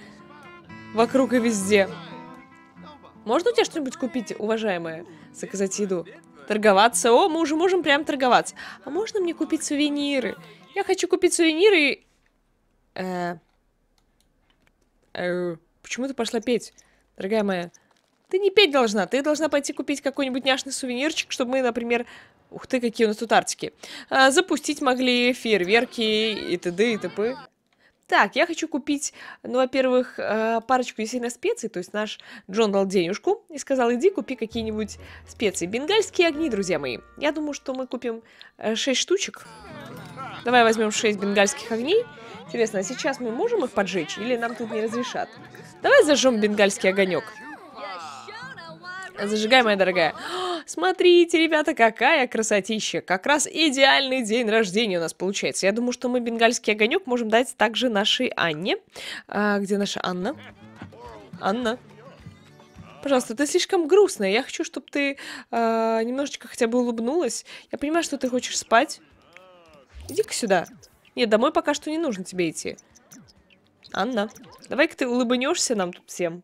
вокруг и везде. Можно у тебя что-нибудь купить, уважаемая? Заказать еду. Торговаться. О, мы уже можем прям торговаться. А можно мне купить сувениры? Я хочу купить сувениры. Э, э, почему ты пошла петь, дорогая моя? Ты не петь должна, ты должна пойти купить какой-нибудь няшный сувенирчик, чтобы мы, например... Ух ты, какие у нас тут артики. А, запустить могли фейерверки и т.д. и т.п. Так, я хочу купить, ну, во-первых, э, парочку естественно специй, то есть наш Джон дал денежку и сказал, иди купи какие-нибудь специи. Бенгальские огни, друзья мои. Я думаю, что мы купим 6 э, штучек. Давай возьмем 6 бенгальских огней. Интересно, а сейчас мы можем их поджечь или нам тут не разрешат? Давай зажжем бенгальский огонек. Зажигай, моя дорогая смотрите, ребята, какая красотища. Как раз идеальный день рождения у нас получается. Я думаю, что мы бенгальский огонек можем дать также нашей Анне. А, где наша Анна? Анна. Пожалуйста, ты слишком грустная. Я хочу, чтобы ты э, немножечко хотя бы улыбнулась. Я понимаю, что ты хочешь спать. Иди-ка сюда. Нет, домой пока что не нужно тебе идти. Анна, давай-ка ты улыбнешься нам тут всем.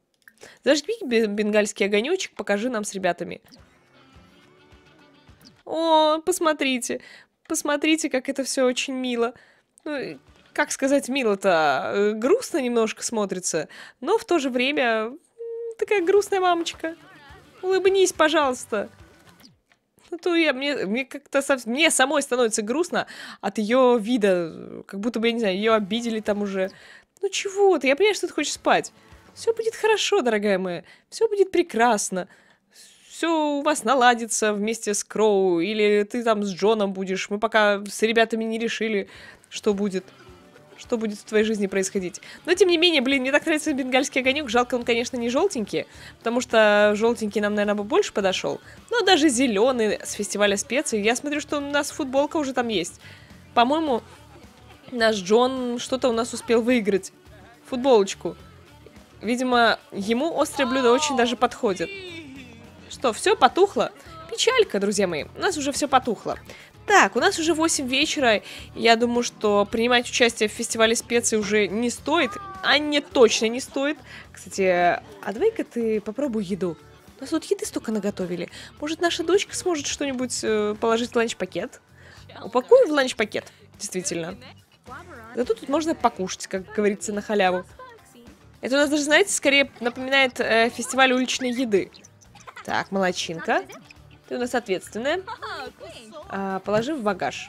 Зажги бенгальский огонечек, покажи нам с ребятами. О, посмотрите, посмотрите, как это все очень мило. Ну, как сказать мило-то? Э, грустно немножко смотрится, но в то же время такая грустная мамочка. Улыбнись, пожалуйста. Ну, то я, мне, мне как-то мне самой становится грустно от ее вида, как будто бы, я не знаю, ее обидели там уже. Ну чего ты, я понимаю, что ты хочешь спать. Все будет хорошо, дорогая моя, все будет прекрасно все у вас наладится вместе с Кроу, или ты там с Джоном будешь, мы пока с ребятами не решили, что будет что будет в твоей жизни происходить. Но, тем не менее, блин, мне так нравится бенгальский огонек. Жалко, он, конечно, не желтенький, потому что желтенький нам, наверное, бы больше подошел. Но даже зеленый с фестиваля специй. Я смотрю, что у нас футболка уже там есть. По-моему, наш Джон что-то у нас успел выиграть. Футболочку. Видимо, ему острое блюдо очень даже подходит. Что, все потухло? Печалька, друзья мои, у нас уже все потухло. Так, у нас уже 8 вечера, я думаю, что принимать участие в фестивале специй уже не стоит, а не точно не стоит. Кстати, а давай-ка ты попробуй еду. У нас тут еды столько наготовили. Может, наша дочка сможет что-нибудь э, положить в ланч-пакет? Упакую в ланч-пакет, действительно. Зато тут можно покушать, как говорится, на халяву. Это у нас даже, знаете, скорее напоминает э, фестиваль уличной еды. Так, молочинка. Ты у нас ответственная. А, положи в багаж.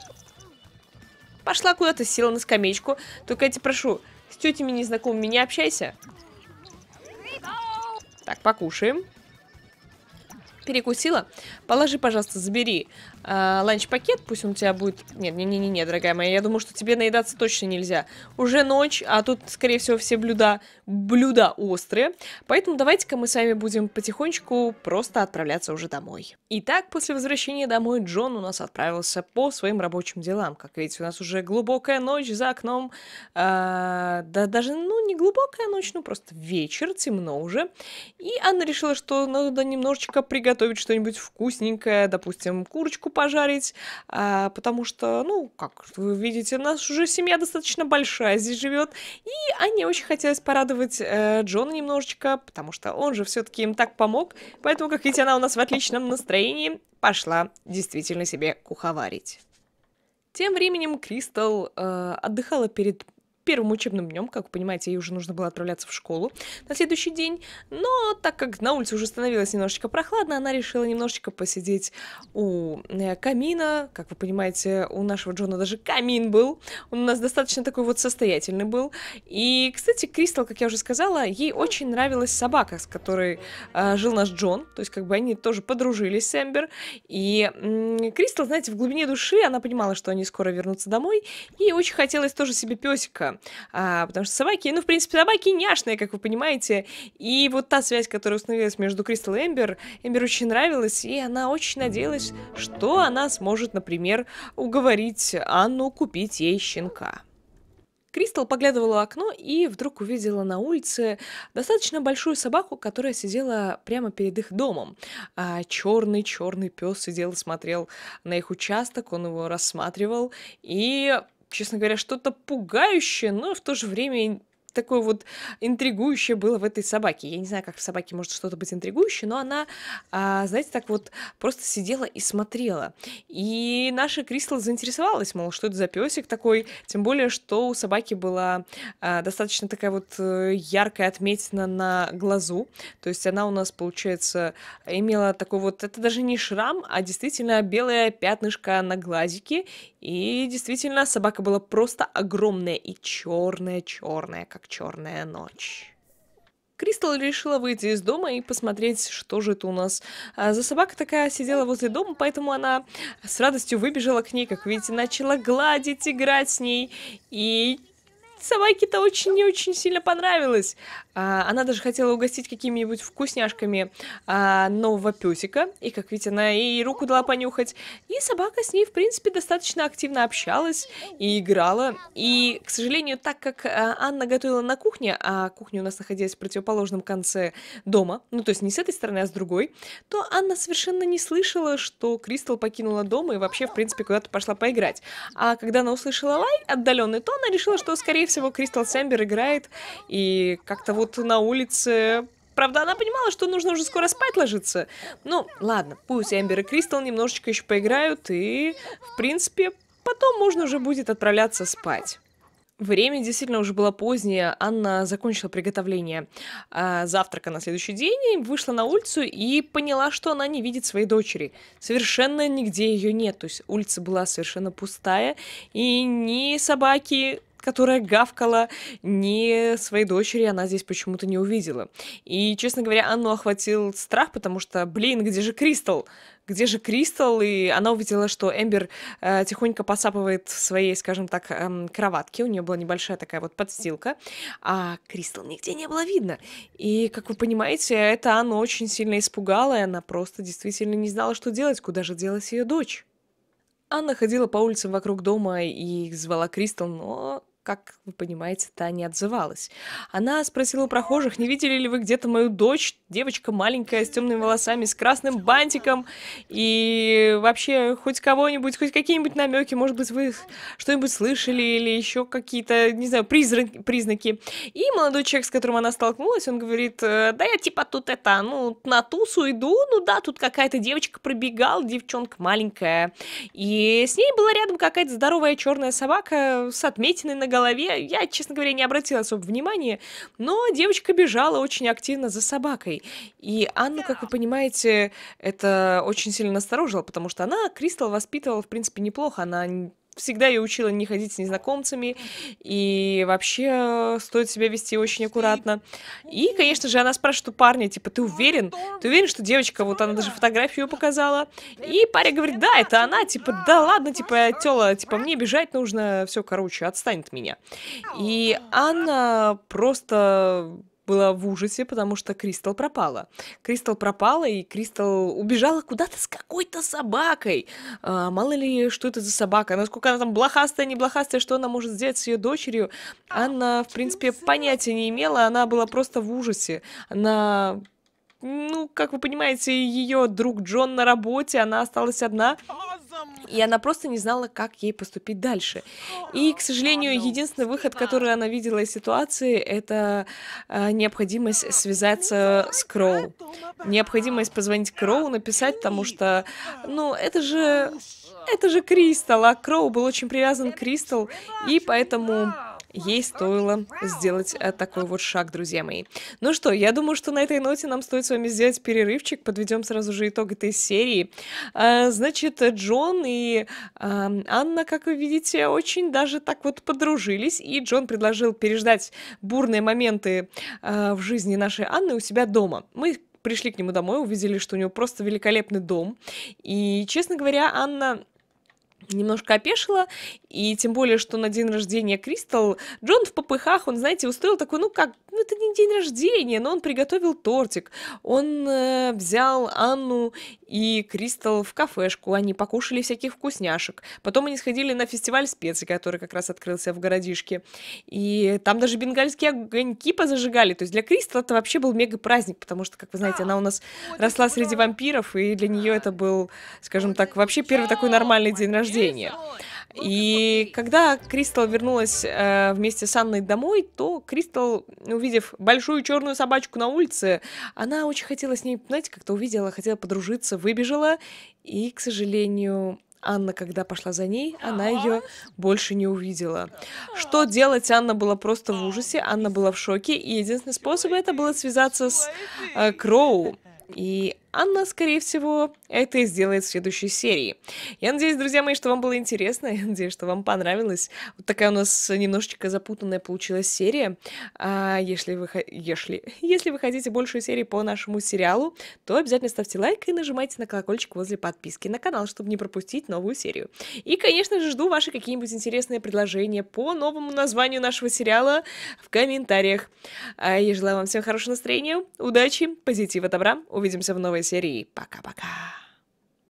Пошла куда-то, села на скамеечку. Только я тебя прошу, с тетями незнакомыми не общайся. Так, покушаем. Перекусила? Положи, пожалуйста, забери. А, ланч-пакет, пусть он у тебя будет... Нет, не-не-не, дорогая моя, я думаю, что тебе наедаться точно нельзя. Уже ночь, а тут, скорее всего, все блюда, блюда острые, поэтому давайте-ка мы с вами будем потихонечку просто отправляться уже домой. Итак, после возвращения домой Джон у нас отправился по своим рабочим делам. Как видите, у нас уже глубокая ночь за окном, э, да даже, ну, не глубокая ночь, ну, просто вечер, темно уже, и она решила, что надо немножечко приготовить что-нибудь вкусненькое, допустим, курочку рыбку пожарить, а, потому что, ну, как вы видите, у нас уже семья достаточно большая здесь живет, и они очень хотелось порадовать э, Джона немножечко, потому что он же все-таки им так помог, поэтому, как видите, она у нас в отличном настроении пошла действительно себе куховарить. Тем временем Кристал э, отдыхала перед первым учебным днем, как вы понимаете, ей уже нужно было отправляться в школу на следующий день, но так как на улице уже становилось немножечко прохладно, она решила немножечко посидеть у э, камина, как вы понимаете, у нашего Джона даже камин был, он у нас достаточно такой вот состоятельный был, и, кстати, Кристал, как я уже сказала, ей очень нравилась собака, с которой э, жил наш Джон, то есть как бы они тоже подружились с Эмбер, и э, Кристал, знаете, в глубине души она понимала, что они скоро вернутся домой, и очень хотелось тоже себе песика, а, потому что собаки, ну, в принципе, собаки няшные, как вы понимаете, и вот та связь, которая установилась между Кристал и Эмбер, Эмбер очень нравилась, и она очень надеялась, что она сможет, например, уговорить Анну купить ей щенка. Кристал поглядывала в окно и вдруг увидела на улице достаточно большую собаку, которая сидела прямо перед их домом. А черный-черный пес сидел и смотрел на их участок, он его рассматривал и честно говоря, что-то пугающее, но в то же время такое вот интригующее было в этой собаке. Я не знаю, как в собаке может что-то быть интригующее, но она, а, знаете, так вот просто сидела и смотрела. И наша Кристал заинтересовалась, мол, что это за песик такой, тем более, что у собаки была а, достаточно такая вот э, яркая отметина на глазу, то есть она у нас, получается, имела такой вот, это даже не шрам, а действительно белое пятнышко на глазике, и действительно, собака была просто огромная и черная-черная, как черная ночь. Кристал решила выйти из дома и посмотреть, что же это у нас. А за собака такая сидела возле дома, поэтому она с радостью выбежала к ней, как видите, начала гладить, играть с ней. И Собаке-то очень и очень сильно понравилось. А, она даже хотела угостить какими-нибудь вкусняшками а, нового песика. И, как видите, она и руку дала понюхать. И собака с ней, в принципе, достаточно активно общалась и играла. И, к сожалению, так как а, Анна готовила на кухне, а кухня у нас находилась в противоположном конце дома, ну, то есть не с этой стороны, а с другой, то Анна совершенно не слышала, что Кристал покинула дом и вообще, в принципе, куда-то пошла поиграть. А когда она услышала лай отдаленный, то она решила, что, скорее всего, Кристал Сэмбер играет, и как-то вот на улице Правда, она понимала, что нужно уже скоро спать ложиться. Ну, ладно, пусть Эмбер и Кристал немножечко еще поиграют, и, в принципе, потом можно уже будет отправляться спать. Время действительно уже было позднее, Анна закончила приготовление а, завтрака на следующий день, вышла на улицу и поняла, что она не видит своей дочери. Совершенно нигде ее нет, то есть улица была совершенно пустая, и ни собаки, которая гавкала не своей дочери, она здесь почему-то не увидела. И, честно говоря, Анну охватил страх, потому что, блин, где же Кристал? Где же Кристал? И она увидела, что Эмбер э, тихонько посапывает в своей, скажем так, эм, кроватке. У нее была небольшая такая вот подстилка, а Кристал нигде не было видно. И, как вы понимаете, это Анну очень сильно испугало, и она просто действительно не знала, что делать, куда же делась ее дочь. Анна ходила по улицам вокруг дома и звала Кристал, но как вы понимаете, та не отзывалась. Она спросила прохожих, не видели ли вы где-то мою дочь, девочка маленькая, с темными волосами, с красным бантиком, и вообще хоть кого-нибудь, хоть какие-нибудь намеки, может быть, вы что-нибудь слышали или еще какие-то, не знаю, призрак, признаки. И молодой человек, с которым она столкнулась, он говорит, «Э, да я типа тут это, ну, на тусу иду, ну да, тут какая-то девочка пробегала, девчонка маленькая, и с ней была рядом какая-то здоровая черная собака с отметиной на голове. Я, честно говоря, не обратила особо внимания, но девочка бежала очень активно за собакой. И Анну, как вы понимаете, это очень сильно насторожило, потому что она Кристал воспитывала, в принципе, неплохо. Она всегда ее учила не ходить с незнакомцами, и вообще э, стоит себя вести очень аккуратно. И, конечно же, она спрашивает у парня, типа, ты уверен? Ты уверен, что девочка, вот она даже фотографию показала? Э, и парень говорит, да, это она, типа, да ладно, типа, тела, типа, мне бежать нужно, все, короче, отстанет меня. А, и Анна просто была в ужасе, потому что Кристал пропала. Кристал пропала, и Кристал убежала куда-то с какой-то собакой. А, мало ли, что это за собака, насколько она там блохастая, не блохастая, что она может сделать с ее дочерью. Анна, в принципе, понятия не имела, она была просто в ужасе. Она ну, как вы понимаете, ее друг Джон на работе, она осталась одна. И она просто не знала, как ей поступить дальше. И, к сожалению, единственный выход, который она видела из ситуации, это э, необходимость связаться с Кроу. Необходимость позвонить Кроу, написать, потому что, ну, это же... Это же Кристал, а Кроу был очень привязан к Кристал, и поэтому ей стоило сделать э, такой вот шаг, друзья мои. Ну что, я думаю, что на этой ноте нам стоит с вами сделать перерывчик, подведем сразу же итог этой серии. Э, значит, Джон и эм, Анна, как вы видите, очень даже так вот подружились, и Джон предложил переждать бурные моменты э, в жизни нашей Анны у себя дома. Мы пришли к нему домой, увидели, что у него просто великолепный дом. И, честно говоря, Анна немножко опешила, и тем более, что на день рождения Кристал Джон в попыхах, он, знаете, устроил такой, ну как, ну это не день рождения, но он приготовил тортик, он э, взял Анну и Кристал в кафешку, они покушали всяких вкусняшек, потом они сходили на фестиваль специй, который как раз открылся в городишке, и там даже бенгальские огоньки позажигали, то есть для Кристал это вообще был мега праздник, потому что, как вы знаете, она у нас росла среди вампиров, и для нее это был, скажем так, вообще первый такой нормальный день рождения, рождения. И когда Кристал вернулась э, вместе с Анной домой, то Кристал, увидев большую черную собачку на улице, она очень хотела с ней, знаете, как-то увидела, хотела подружиться, выбежала, и, к сожалению, Анна, когда пошла за ней, она ее больше не увидела. Что делать? Анна была просто в ужасе, Анна была в шоке, и единственный способ это было связаться с э, Кроу. И Анна, скорее всего, это и сделает в следующей серии. Я надеюсь, друзья мои, что вам было интересно, я надеюсь, что вам понравилось. Вот такая у нас немножечко запутанная получилась серия. А если, вы, если, если вы хотите большую серию по нашему сериалу, то обязательно ставьте лайк и нажимайте на колокольчик возле подписки на канал, чтобы не пропустить новую серию. И, конечно же, жду ваши какие-нибудь интересные предложения по новому названию нашего сериала в комментариях. А я желаю вам всем хорошего настроения, удачи, позитива, добра. Увидимся в новой первой серии. Пока-пока.